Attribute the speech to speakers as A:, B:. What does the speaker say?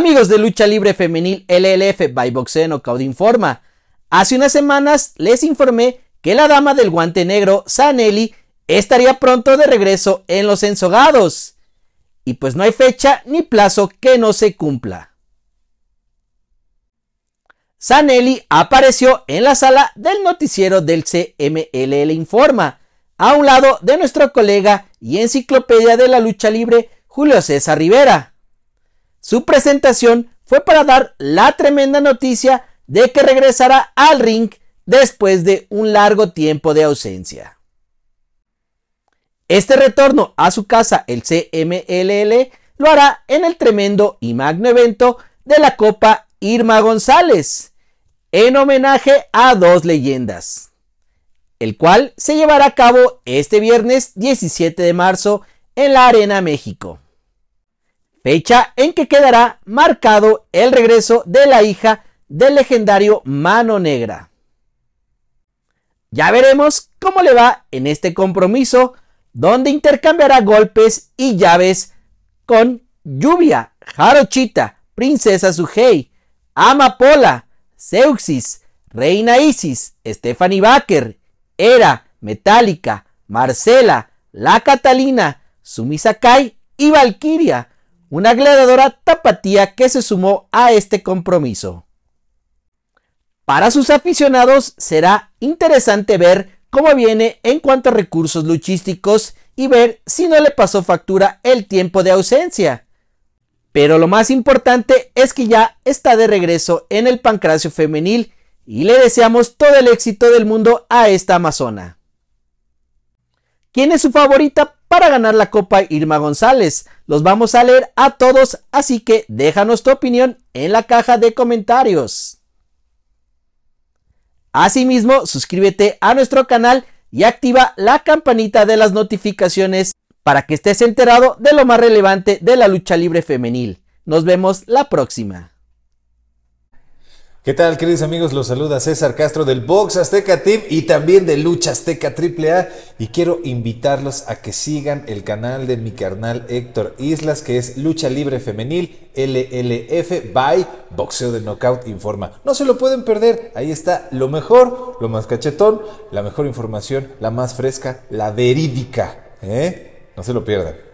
A: Amigos de Lucha Libre Femenil LLF by Boxeo de informa. Hace unas semanas les informé que la dama del guante negro, Sanelli, estaría pronto de regreso en los ensogados. Y pues no hay fecha ni plazo que no se cumpla. Sanelli apareció en la sala del noticiero del CMLL Informa, a un lado de nuestro colega y enciclopedia de la lucha libre, Julio César Rivera. Su presentación fue para dar la tremenda noticia de que regresará al ring después de un largo tiempo de ausencia. Este retorno a su casa, el CMLL, lo hará en el tremendo y magno evento de la Copa Irma González, en homenaje a dos leyendas, el cual se llevará a cabo este viernes 17 de marzo en la Arena México fecha en que quedará marcado el regreso de la hija del legendario Mano Negra. Ya veremos cómo le va en este compromiso, donde intercambiará golpes y llaves con Lluvia, Jarochita, Princesa Sugei, Amapola, Zeuxis, Reina Isis, Stephanie Baker, Era, Metallica, Marcela, La Catalina, Sumisakai y Valkyria una gladiadora tapatía que se sumó a este compromiso. Para sus aficionados será interesante ver cómo viene en cuanto a recursos luchísticos y ver si no le pasó factura el tiempo de ausencia. Pero lo más importante es que ya está de regreso en el pancracio femenil y le deseamos todo el éxito del mundo a esta amazona. ¿Quién es su favorita para ganar la Copa Irma González. Los vamos a leer a todos, así que déjanos tu opinión en la caja de comentarios. Asimismo, suscríbete a nuestro canal y activa la campanita de las notificaciones para que estés enterado de lo más relevante de la lucha libre femenil. Nos vemos la próxima. ¿Qué tal, queridos amigos? Los saluda César Castro
B: del Box Azteca Team y también de Lucha Azteca AAA. Y quiero invitarlos a que sigan el canal de mi carnal Héctor Islas, que es Lucha Libre Femenil LLF by Boxeo de Knockout Informa. No se lo pueden perder, ahí está lo mejor, lo más cachetón, la mejor información, la más fresca, la verídica. ¿Eh? No se lo pierdan.